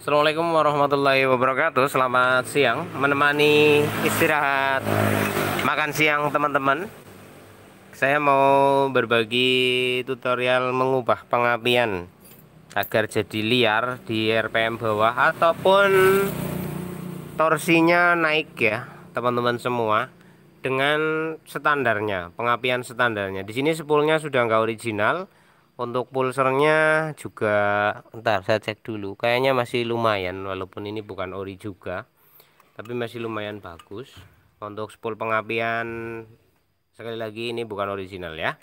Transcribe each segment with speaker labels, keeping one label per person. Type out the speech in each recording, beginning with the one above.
Speaker 1: Assalamualaikum warahmatullahi wabarakatuh Selamat siang Menemani istirahat Makan siang teman-teman Saya mau berbagi tutorial mengubah pengapian Agar jadi liar di RPM bawah Ataupun torsinya naik ya Teman-teman semua Dengan standarnya Pengapian standarnya Di sini sepulnya sudah nggak original untuk pulsernya juga ntar saya cek dulu kayaknya masih lumayan walaupun ini bukan ori juga tapi masih lumayan bagus untuk spool pengapian sekali lagi ini bukan original ya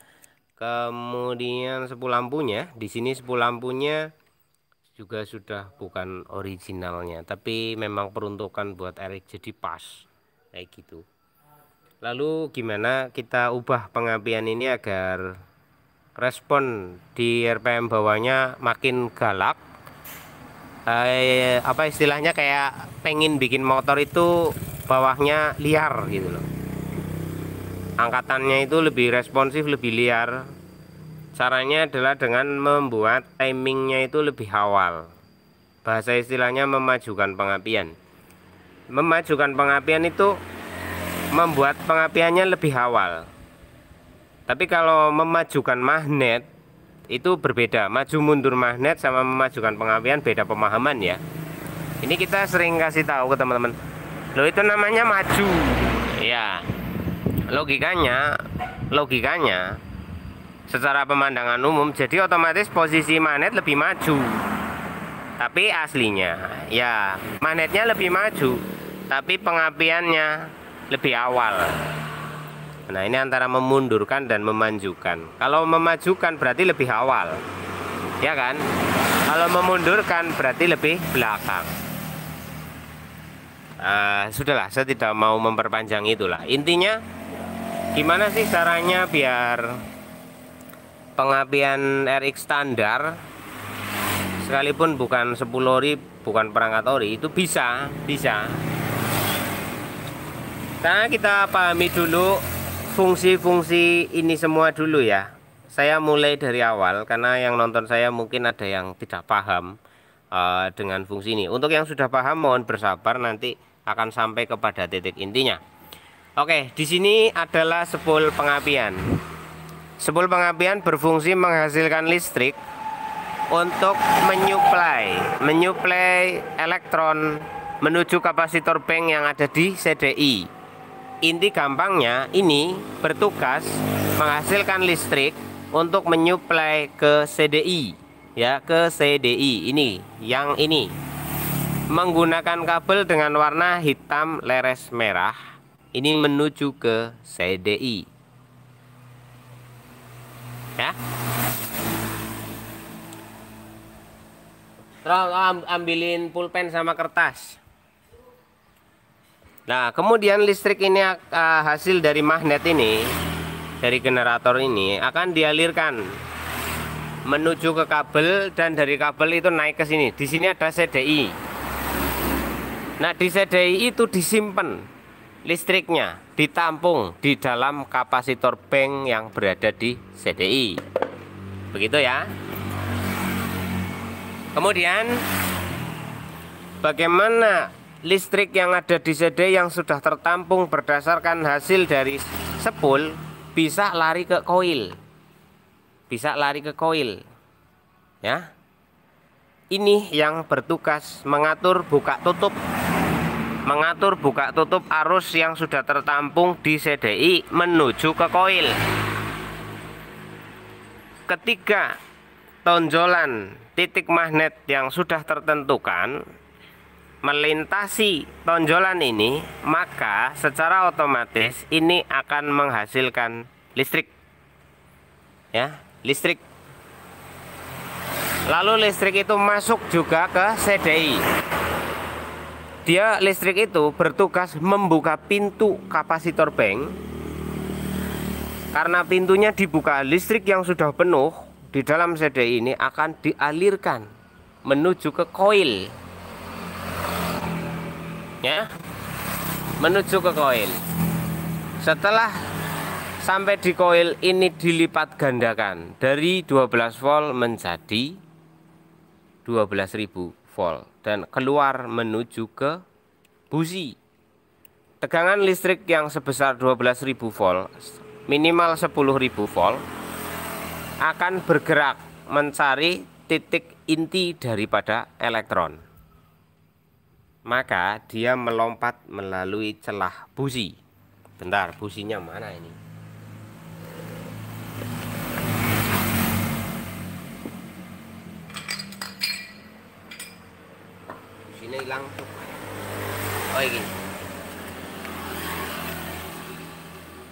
Speaker 1: kemudian spool lampunya di sini spool lampunya juga sudah bukan originalnya tapi memang peruntukan buat Eric jadi pas kayak gitu lalu gimana kita ubah pengapian ini agar respon di RPM bawahnya makin galak eh, apa istilahnya kayak pengen bikin motor itu bawahnya liar gitu loh angkatannya itu lebih responsif lebih liar caranya adalah dengan membuat timingnya itu lebih awal bahasa istilahnya memajukan pengapian memajukan pengapian itu membuat pengapiannya lebih awal tapi kalau memajukan magnet itu berbeda. Maju mundur magnet sama memajukan pengapian beda pemahaman ya. Ini kita sering kasih tahu ke teman-teman. Lo itu namanya maju. Ya. Logikanya, logikanya secara pemandangan umum jadi otomatis posisi magnet lebih maju. Tapi aslinya ya magnetnya lebih maju, tapi pengapiannya lebih awal. Nah, ini antara memundurkan dan memajukan. Kalau memajukan berarti lebih awal. Ya kan? Kalau memundurkan berarti lebih belakang. Uh, sudahlah, saya tidak mau memperpanjang itulah. Intinya gimana sih caranya biar pengapian RX standar sekalipun bukan 10 ori, bukan perangkat ori itu bisa, bisa. Nah, kita pahami dulu fungsi-fungsi ini semua dulu ya saya mulai dari awal karena yang nonton saya mungkin ada yang tidak paham uh, dengan fungsi ini untuk yang sudah paham mohon bersabar nanti akan sampai kepada titik intinya Oke di sini adalah sepul pengapian sepul pengapian berfungsi menghasilkan listrik untuk menyuplai menyuplai elektron menuju kapasitor bank yang ada di CDI inti gampangnya ini bertugas menghasilkan listrik untuk menyuplai ke CDI ya ke CDI ini yang ini menggunakan kabel dengan warna hitam leres merah ini menuju ke CDI ya terus ambilin pulpen sama kertas Nah, kemudian listrik ini uh, hasil dari magnet ini dari generator ini akan dialirkan menuju ke kabel dan dari kabel itu naik ke sini. Di sini ada CDI. Nah, di CDI itu disimpan listriknya, ditampung di dalam kapasitor bank yang berada di CDI. Begitu ya. Kemudian bagaimana listrik yang ada di CD yang sudah tertampung berdasarkan hasil dari sepul bisa lari ke koil. Bisa lari ke koil. Ya. Ini yang bertugas mengatur buka tutup mengatur buka tutup arus yang sudah tertampung di CDI menuju ke koil. Ketiga, tonjolan titik magnet yang sudah tertentukan melintasi tonjolan ini, maka secara otomatis ini akan menghasilkan listrik. Ya, listrik. Lalu listrik itu masuk juga ke CDI. Dia listrik itu bertugas membuka pintu kapasitor bank. Karena pintunya dibuka, listrik yang sudah penuh di dalam CDI ini akan dialirkan menuju ke koil ya menuju ke koil setelah sampai di koil ini dilipat gandakan dari 12 volt menjadi 12.000 volt dan keluar menuju ke busi tegangan listrik yang sebesar 12.000 volt minimal 10.000 volt akan bergerak mencari titik inti daripada elektron maka dia melompat melalui celah busi. Bentar, businya mana ini? Businya hilang Oh ini.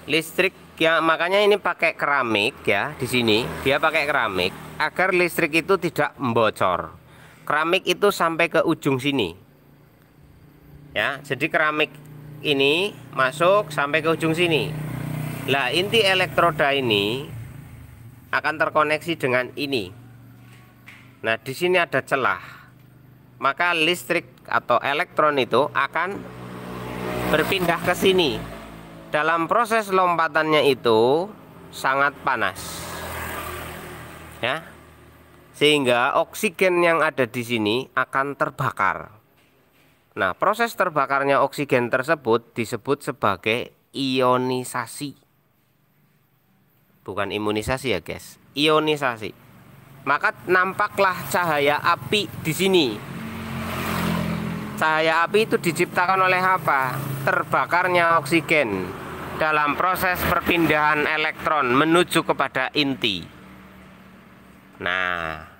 Speaker 1: Listrik ya makanya ini pakai keramik ya di sini. Dia pakai keramik agar listrik itu tidak membocor. Keramik itu sampai ke ujung sini ya jadi keramik ini masuk sampai ke ujung sini lah inti elektroda ini akan terkoneksi dengan ini nah di sini ada celah maka listrik atau elektron itu akan berpindah ke sini dalam proses lompatannya itu sangat panas ya sehingga oksigen yang ada di sini akan terbakar Nah, proses terbakarnya oksigen tersebut disebut sebagai ionisasi. Bukan imunisasi ya, guys. Ionisasi. Maka nampaklah cahaya api di sini. Cahaya api itu diciptakan oleh apa? Terbakarnya oksigen dalam proses perpindahan elektron menuju kepada inti. Nah,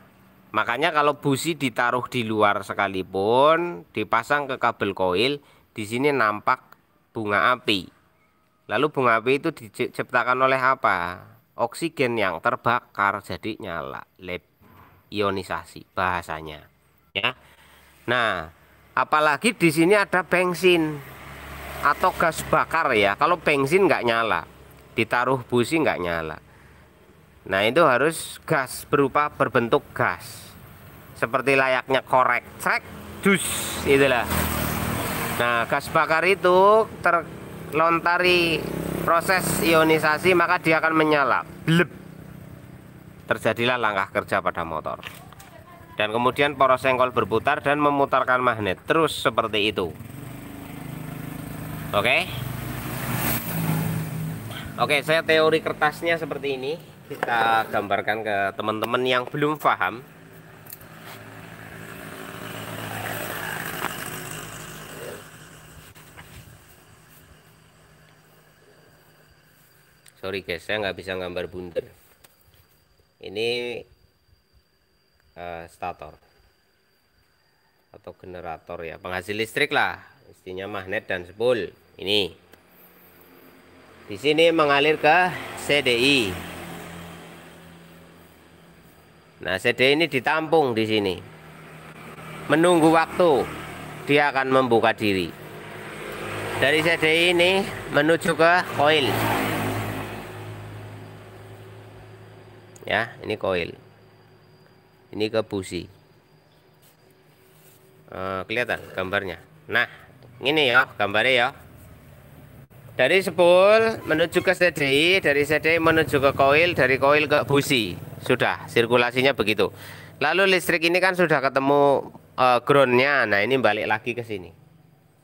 Speaker 1: Makanya kalau busi ditaruh di luar sekalipun, dipasang ke kabel koil, di sini nampak bunga api. Lalu bunga api itu diciptakan oleh apa? Oksigen yang terbakar jadi nyala, lab ionisasi bahasanya. Ya. Nah, apalagi di sini ada bensin atau gas bakar ya. Kalau bensin nggak nyala, ditaruh busi nggak nyala. Nah itu harus gas berupa berbentuk gas Seperti layaknya korek Cek dus itulah Nah gas bakar itu terlontari proses ionisasi maka dia akan menyala Blep. Terjadilah langkah kerja pada motor Dan kemudian poros engkol berputar dan memutarkan magnet Terus seperti itu Oke Oke saya teori kertasnya seperti ini kita gambarkan ke teman-teman yang belum paham sorry guys saya nggak bisa gambar bundar ini uh, stator atau generator ya penghasil listrik lah Istinya magnet dan spool ini di sini mengalir ke CDI Nah, CD ini ditampung di sini. Menunggu waktu dia akan membuka diri. Dari CD ini menuju ke koil. Ya, ini koil. Ini ke busi. E, kelihatan gambarnya. Nah, ini ya gambarnya ya. Dari spool menuju ke CD, dari CD menuju ke koil, dari koil ke busi sudah sirkulasinya begitu lalu listrik ini kan sudah ketemu uh, groundnya nah ini balik lagi ke sini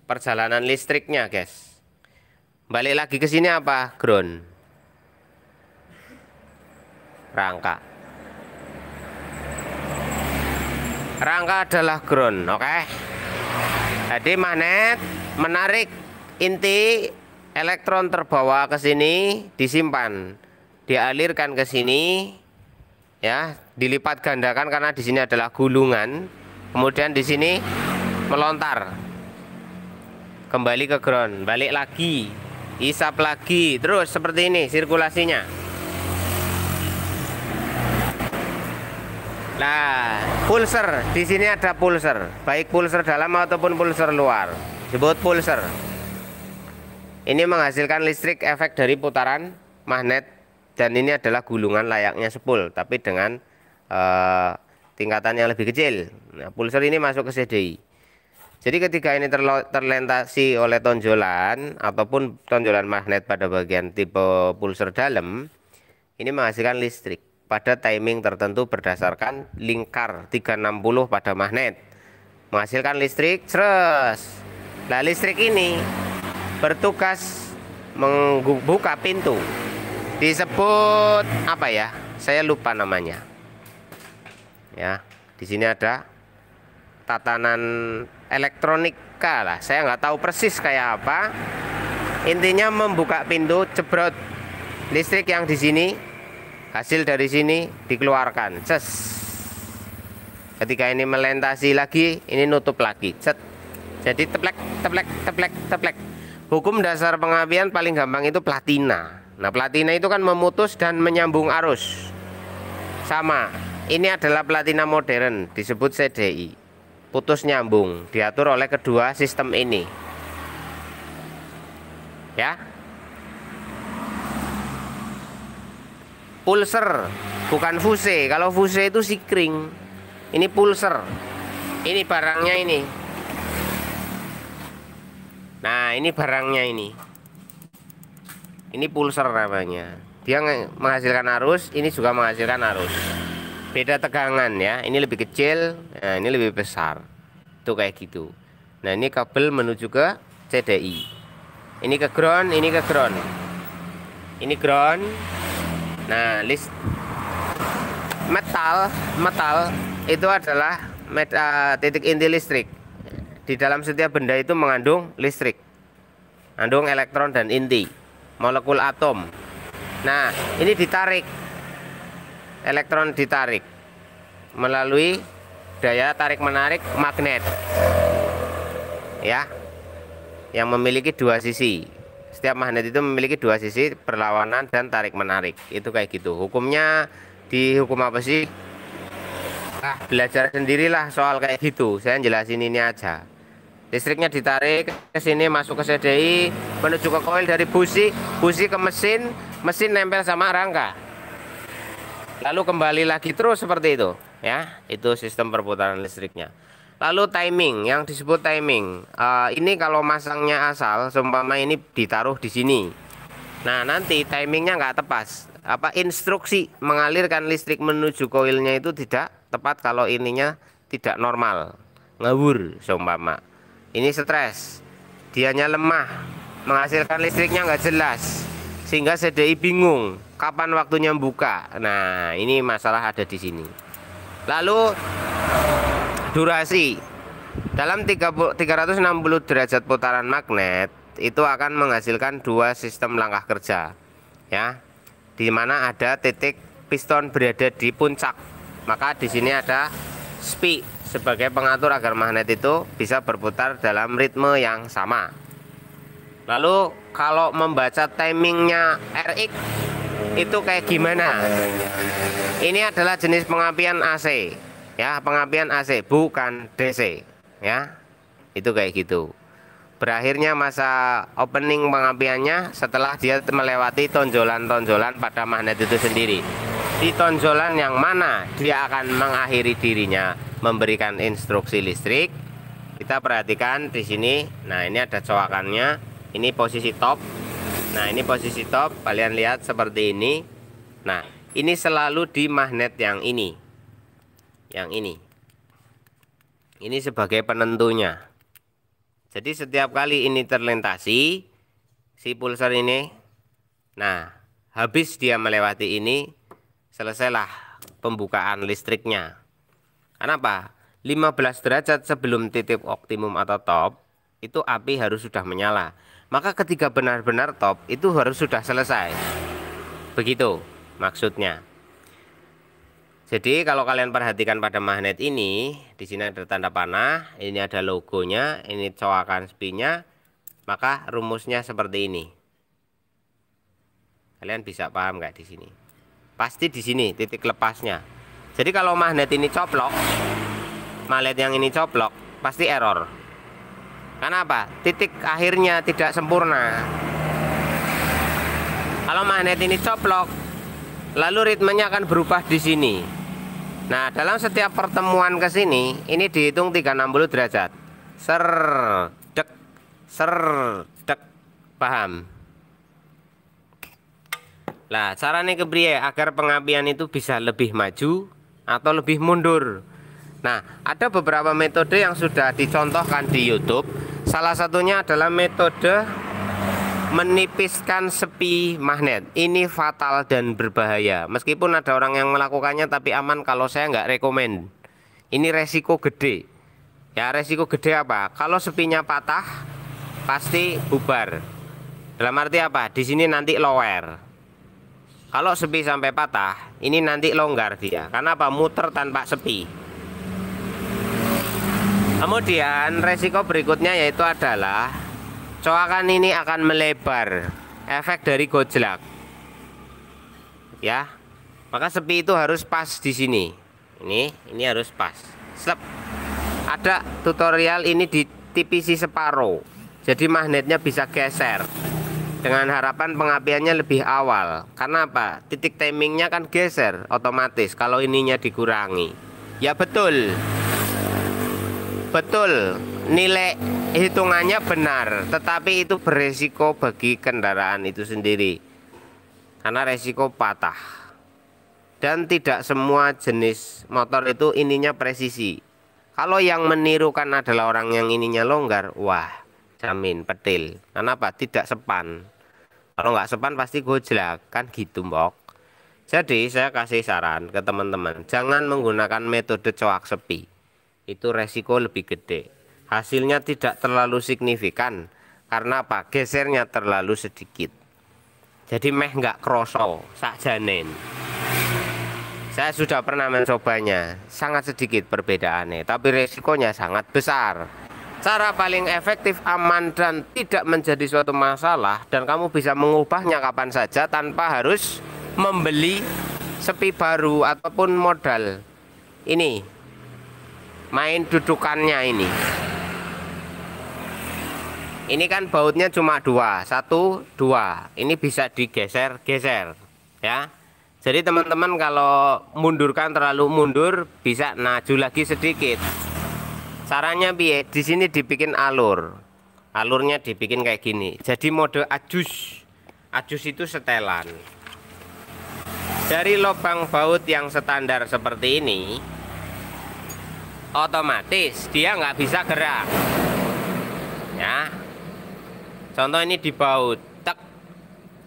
Speaker 1: perjalanan listriknya guys balik lagi ke sini apa ground rangka rangka adalah ground oke okay? jadi magnet menarik inti elektron terbawa ke sini disimpan dialirkan ke sini ya dilipat gandakan karena di sini adalah gulungan kemudian di sini melontar kembali ke ground balik lagi isap lagi terus seperti ini sirkulasinya nah pulser di sini ada pulser baik pulser dalam ataupun pulser luar disebut pulser ini menghasilkan listrik efek dari putaran magnet dan ini adalah gulungan layaknya sepul tapi dengan tingkatannya eh, tingkatan yang lebih kecil nah pulser ini masuk ke CDI jadi ketika ini terlentasi oleh tonjolan ataupun tonjolan magnet pada bagian tipe pulser dalam ini menghasilkan listrik pada timing tertentu berdasarkan lingkar 360 pada magnet menghasilkan listrik terus nah listrik ini bertugas membuka pintu disebut apa ya saya lupa namanya ya di sini ada tatanan elektronika lah saya nggak tahu persis kayak apa intinya membuka pintu cebrot listrik yang di sini hasil dari sini dikeluarkan ces ketika ini melintasi lagi ini nutup lagi cet jadi teplek teplek teplek teplek hukum dasar pengapian paling gampang itu platina Nah, platina itu kan memutus dan menyambung arus. Sama. Ini adalah platina modern, disebut CDI. Putus nyambung, diatur oleh kedua sistem ini. Ya. Pulser, bukan fuse. Kalau fuse itu sikring. Ini pulser. Ini barangnya ini. Nah, ini barangnya ini ini pulser namanya dia menghasilkan arus ini juga menghasilkan arus beda tegangan ya ini lebih kecil nah ini lebih besar tuh kayak gitu nah ini kabel menuju ke CDI ini ke ground ini ke ground ini ground nah list metal metal itu adalah met, uh, titik inti listrik di dalam setiap benda itu mengandung listrik mengandung elektron dan inti molekul atom. Nah, ini ditarik. Elektron ditarik melalui daya tarik-menarik magnet. Ya. Yang memiliki dua sisi. Setiap magnet itu memiliki dua sisi perlawanan dan tarik-menarik. Itu kayak gitu. Hukumnya di hukum apa sih? Nah, belajar sendirilah soal kayak gitu. Saya jelasin ini aja listriknya ditarik ke sini masuk ke CDI menuju ke koil dari busi busi ke mesin mesin nempel sama rangka lalu kembali lagi terus seperti itu ya itu sistem perputaran listriknya lalu timing yang disebut timing uh, ini kalau masangnya asal seumpama ini ditaruh di sini nah nanti timingnya nggak tepat apa instruksi mengalirkan listrik menuju koilnya itu tidak tepat kalau ininya tidak normal ngawur seumpama ini stres dianya lemah menghasilkan listriknya nggak jelas sehingga CDI bingung kapan waktunya buka nah ini masalah ada di sini lalu durasi dalam 360 derajat putaran magnet itu akan menghasilkan dua sistem langkah kerja ya di mana ada titik piston berada di puncak maka di sini ada speed sebagai pengatur agar magnet itu bisa berputar dalam ritme yang sama. Lalu kalau membaca timingnya RX itu kayak gimana? Ini adalah jenis pengapian AC, ya pengapian AC bukan DC, ya itu kayak gitu. Berakhirnya masa opening pengapiannya setelah dia melewati tonjolan-tonjolan pada magnet itu sendiri di tonjolan yang mana dia akan mengakhiri dirinya memberikan instruksi listrik kita perhatikan di sini nah ini ada coakannya ini posisi top nah ini posisi top kalian lihat seperti ini nah ini selalu di magnet yang ini yang ini ini sebagai penentunya jadi setiap kali ini terlintasi si pulsar ini nah habis dia melewati ini selesailah pembukaan listriknya. Kenapa? 15 derajat sebelum titik optimum atau top itu api harus sudah menyala. Maka ketika benar-benar top itu harus sudah selesai. Begitu maksudnya. Jadi kalau kalian perhatikan pada magnet ini, di sini ada tanda panah, ini ada logonya, ini cowakan spinnya, maka rumusnya seperti ini. Kalian bisa paham nggak di sini? pasti di sini titik lepasnya jadi kalau magnet ini coplok magnet yang ini coplok pasti error karena apa titik akhirnya tidak sempurna kalau magnet ini coplok lalu ritmenya akan berubah di sini Nah, dalam setiap pertemuan ke sini, ini dihitung 360 derajat. Ser, dek, ser, dek. Paham? Lah, sarannya ke pria agar pengabdian itu bisa lebih maju atau lebih mundur. Nah, ada beberapa metode yang sudah dicontohkan di YouTube. Salah satunya adalah metode menipiskan sepi magnet. Ini fatal dan berbahaya. Meskipun ada orang yang melakukannya tapi aman kalau saya nggak rekomend. Ini resiko gede. Ya, resiko gede apa? Kalau sepinya patah, pasti bubar. Dalam arti apa? Di sini nanti lower kalau sepi sampai patah ini nanti longgar dia karena apa muter tanpa sepi kemudian resiko berikutnya yaitu adalah coakan ini akan melebar efek dari gojlak ya maka sepi itu harus pas di sini ini ini harus pas Slep. ada tutorial ini di tipisi separuh jadi magnetnya bisa geser dengan harapan pengapiannya lebih awal karena apa titik timingnya kan geser otomatis kalau ininya dikurangi ya betul betul nilai hitungannya benar tetapi itu beresiko bagi kendaraan itu sendiri karena resiko patah dan tidak semua jenis motor itu ininya presisi kalau yang menirukan adalah orang yang ininya longgar wah jamin petil karena apa tidak sepan kalau nggak sepan pasti gue kan gitu mbok jadi saya kasih saran ke teman-teman jangan menggunakan metode coak sepi itu resiko lebih gede hasilnya tidak terlalu signifikan karena apa gesernya terlalu sedikit jadi meh nggak kroso janin. saya sudah pernah mencobanya sangat sedikit perbedaannya tapi resikonya sangat besar Cara paling efektif, aman dan tidak menjadi suatu masalah dan kamu bisa mengubahnya kapan saja tanpa harus membeli sepi baru ataupun modal. Ini main dudukannya ini. Ini kan bautnya cuma dua, satu, dua. Ini bisa digeser, geser, ya. Jadi teman-teman kalau mundurkan terlalu mundur bisa naju lagi sedikit. Caranya bi, Di sini dibikin alur. Alurnya dibikin kayak gini. Jadi mode ajus. Ajus itu setelan. Dari lubang baut yang standar seperti ini, otomatis dia nggak bisa gerak. Ya. Contoh ini di baut, tek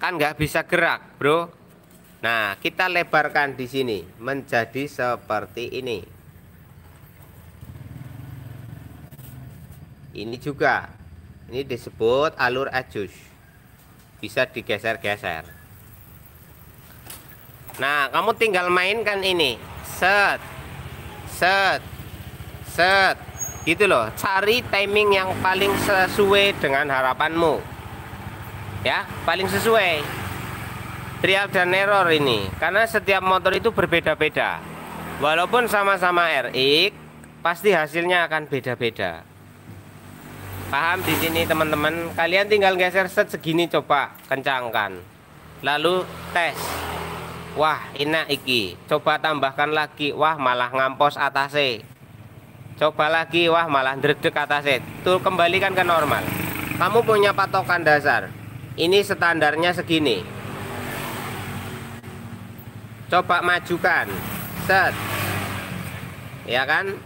Speaker 1: kan nggak bisa gerak, bro. Nah, kita lebarkan di sini menjadi seperti ini. ini juga ini disebut alur ajus bisa digeser-geser nah kamu tinggal mainkan ini set set set gitu loh cari timing yang paling sesuai dengan harapanmu ya paling sesuai trial dan error ini karena setiap motor itu berbeda-beda walaupun sama-sama RX pasti hasilnya akan beda-beda paham di sini teman-teman kalian tinggal geser set segini coba kencangkan lalu tes wah enak iki coba tambahkan lagi wah malah ngampos atasnya coba lagi wah malah dredek atasnya tuh kembalikan ke normal kamu punya patokan dasar ini standarnya segini coba majukan set ya kan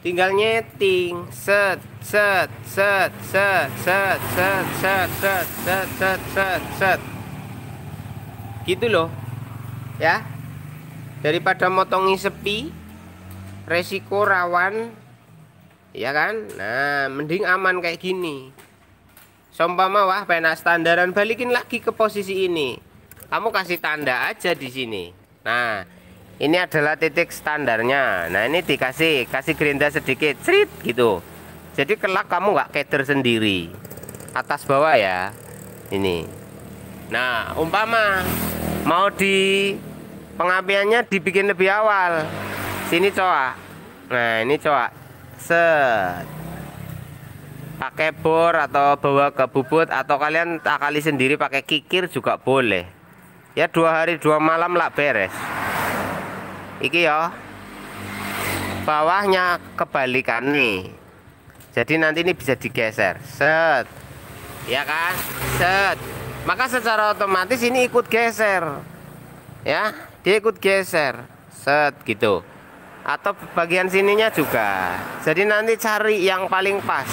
Speaker 1: tinggal nyeting set set set set set set set set set set set set gitu loh ya daripada motongi sepi resiko rawan ya kan nah mending aman kayak gini sompama wah pena standaran balikin lagi ke posisi ini kamu kasih tanda aja di sini nah ini adalah titik standarnya nah ini dikasih kasih gerinda sedikit cerit gitu jadi kelak kamu nggak keder sendiri atas bawah ya ini nah umpama mau di pengapiannya dibikin lebih awal sini coa nah ini coa set pakai bor atau bawa ke bubut atau kalian akali sendiri pakai kikir juga boleh ya dua hari dua malam lah beres iki yo bawahnya kebalikan nih jadi nanti ini bisa digeser set ya kan set maka secara otomatis ini ikut geser ya dia ikut geser set gitu atau bagian sininya juga jadi nanti cari yang paling pas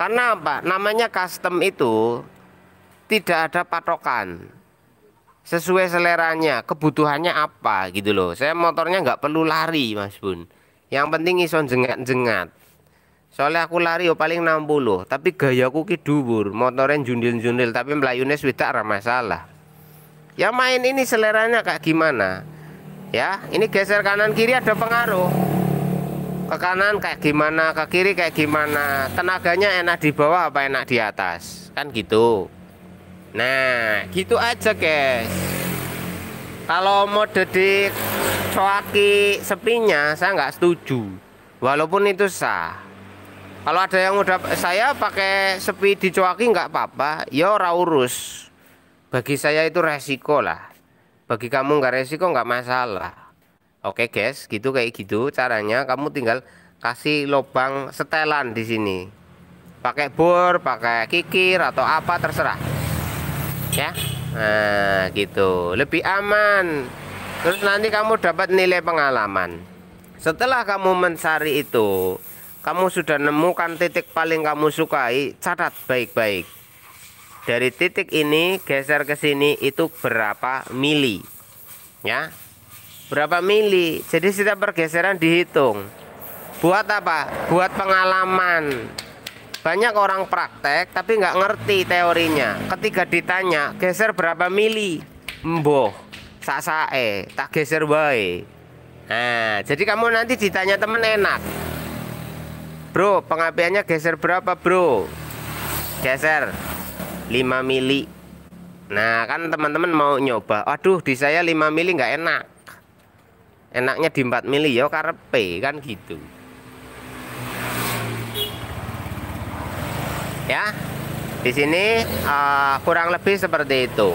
Speaker 1: karena apa namanya custom itu tidak ada patokan sesuai seleranya kebutuhannya apa gitu loh saya motornya nggak perlu lari mas bun yang penting ison jengat-jengat Soalnya aku lari yo paling 60, tapi gayaku ki dubur motoren jundil-jundil tapi melayunya swidak ada masalah. Ya main ini seleranya kayak gimana? Ya, ini geser kanan kiri ada pengaruh. Ke kanan kayak gimana, ke kiri kayak gimana. Tenaganya enak di bawah apa enak di atas? Kan gitu. Nah, gitu aja, guys. Kalau mode di coaki sepinya saya nggak setuju. Walaupun itu sah kalau ada yang udah saya pakai sepi dicoaki nggak apa-apa, ya ora urus. Bagi saya itu resiko lah. Bagi kamu nggak resiko nggak masalah. Oke guys, gitu kayak gitu caranya. Kamu tinggal kasih lubang setelan di sini. Pakai bor, pakai kikir atau apa terserah. Ya, nah gitu. Lebih aman. Terus nanti kamu dapat nilai pengalaman. Setelah kamu mencari itu, kamu sudah nemukan titik paling kamu sukai, catat baik-baik. Dari titik ini geser ke sini itu berapa mili? Ya. Berapa mili? Jadi setiap pergeseran dihitung. Buat apa? Buat pengalaman. Banyak orang praktek tapi nggak ngerti teorinya. Ketika ditanya, geser berapa mili? Mboh, sasae, tak geser baik. Nah, jadi kamu nanti ditanya temen enak. Bro, pengapiannya geser berapa, Bro? Geser 5 mili. Nah, kan teman-teman mau nyoba. Aduh, di saya 5 mili nggak enak. Enaknya di 4 mili yo karepe kan gitu. Ya. Di sini uh, kurang lebih seperti itu.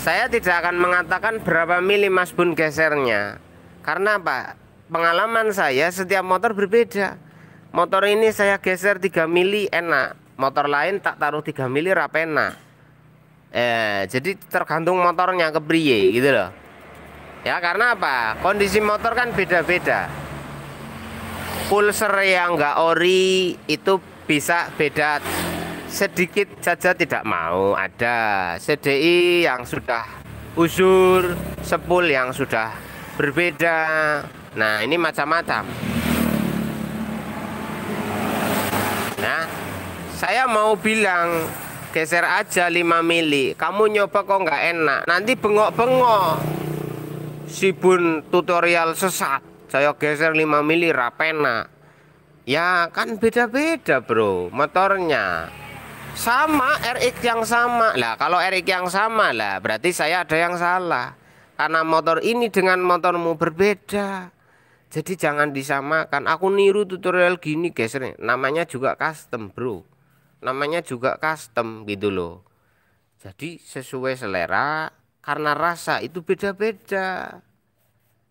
Speaker 1: Saya tidak akan mengatakan berapa mili Mas Bun gesernya. Karena apa? Pengalaman saya setiap motor berbeda motor ini saya geser 3 mili enak motor lain tak taruh 3 mili rapena eh jadi tergantung motornya ke priye gitu loh ya karena apa kondisi motor kan beda-beda pulser yang enggak ori itu bisa beda sedikit saja tidak mau ada CDI yang sudah usur sepul yang sudah berbeda nah ini macam-macam Nah, saya mau bilang geser aja 5 mili. Kamu nyoba kok nggak enak. Nanti bengok-bengok. Si Bun tutorial sesat. Saya geser 5 mili rapena. Ya kan beda-beda bro motornya sama RX yang sama lah kalau RX yang sama lah berarti saya ada yang salah karena motor ini dengan motormu berbeda jadi jangan disamakan. Aku niru tutorial gini guys, namanya juga custom bro. Namanya juga custom gitu loh. Jadi sesuai selera karena rasa itu beda-beda.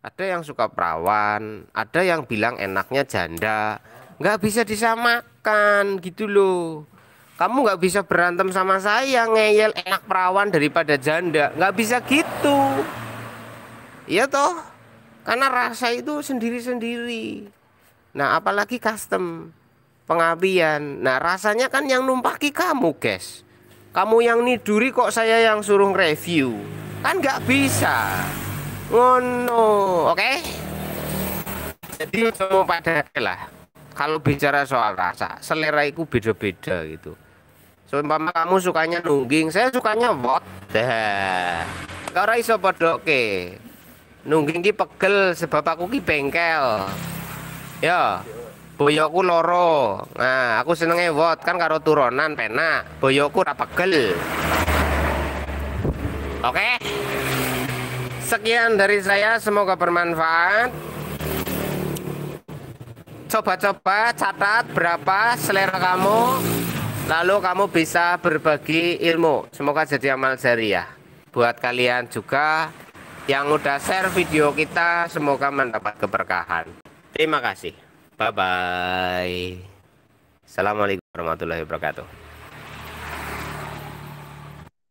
Speaker 1: Ada yang suka perawan, ada yang bilang enaknya janda. Nggak bisa disamakan gitu loh. Kamu nggak bisa berantem sama saya ngeyel enak perawan daripada janda. Nggak bisa gitu. Iya toh? Karena rasa itu sendiri-sendiri. Nah, apalagi custom pengabian. Nah, rasanya kan yang numpaki kamu, guys. Kamu yang niduri kok saya yang suruh review. Kan nggak bisa. Ngono, oh, oke? Okay? Jadi semua pada lah. Kalau bicara soal rasa, selera itu beda-beda gitu. Seumpama kamu sukanya nungging, saya sukanya wot. Dah. Ora iso oke nungging ki pegel sebab aku ki bengkel ya boyoku loro nah aku seneng ewot kan karo turunan penak boyoku ra pegel oke sekian dari saya semoga bermanfaat coba-coba catat berapa selera kamu lalu kamu bisa berbagi ilmu semoga jadi amal jariah buat kalian juga yang udah share video kita semoga mendapat keberkahan. Terima kasih. Bye bye. Assalamualaikum warahmatullahi wabarakatuh.